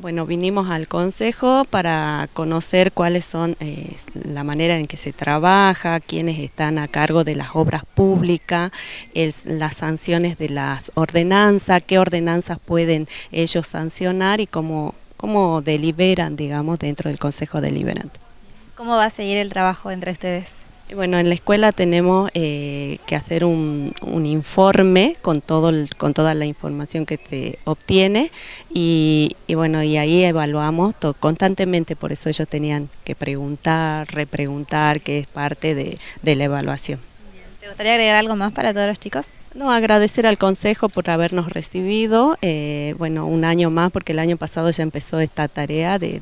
Bueno, vinimos al Consejo para conocer cuáles son eh, la manera en que se trabaja, quiénes están a cargo de las obras públicas, las sanciones de las ordenanzas, qué ordenanzas pueden ellos sancionar y cómo, cómo deliberan, digamos, dentro del Consejo Deliberante. ¿Cómo va a seguir el trabajo entre ustedes? Bueno, en la escuela tenemos eh, que hacer un, informe con, todo con toda la información que se obtiene y, bueno, y ahí evaluamos constantemente, por eso ellos tenían que preguntar, repreguntar, que es parte de, la evaluación. ¿Te gustaría agregar algo más para todos los chicos? No, agradecer al Consejo por habernos recibido, eh, bueno, un año más, porque el año pasado ya empezó esta tarea de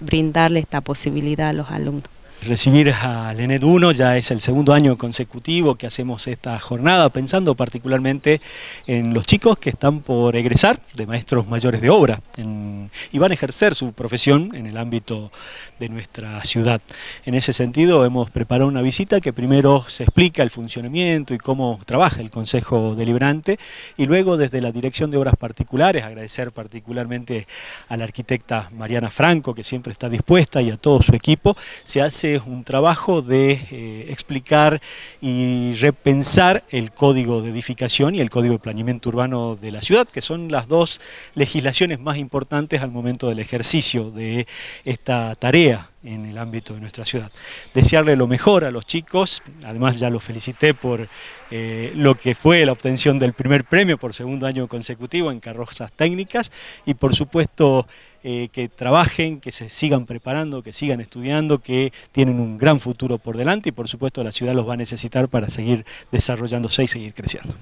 brindarle esta posibilidad a los alumnos recibir al ENED 1, ya es el segundo año consecutivo que hacemos esta jornada, pensando particularmente en los chicos que están por egresar de maestros mayores de obra y van a ejercer su profesión en el ámbito de nuestra ciudad. En ese sentido hemos preparado una visita que primero se explica el funcionamiento y cómo trabaja el Consejo Deliberante y luego desde la Dirección de Obras Particulares, agradecer particularmente a la arquitecta Mariana Franco que siempre está dispuesta y a todo su equipo, se hace un trabajo de eh, explicar y repensar el código de edificación y el código de planeamiento urbano de la ciudad, que son las dos legislaciones más importantes al momento del ejercicio de esta tarea en el ámbito de nuestra ciudad. Desearle lo mejor a los chicos, además ya los felicité por eh, lo que fue la obtención del primer premio por segundo año consecutivo en carrozas técnicas y por supuesto eh, que trabajen, que se sigan preparando, que sigan estudiando, que tienen un gran futuro por delante y por supuesto la ciudad los va a necesitar para seguir desarrollándose y seguir creciendo.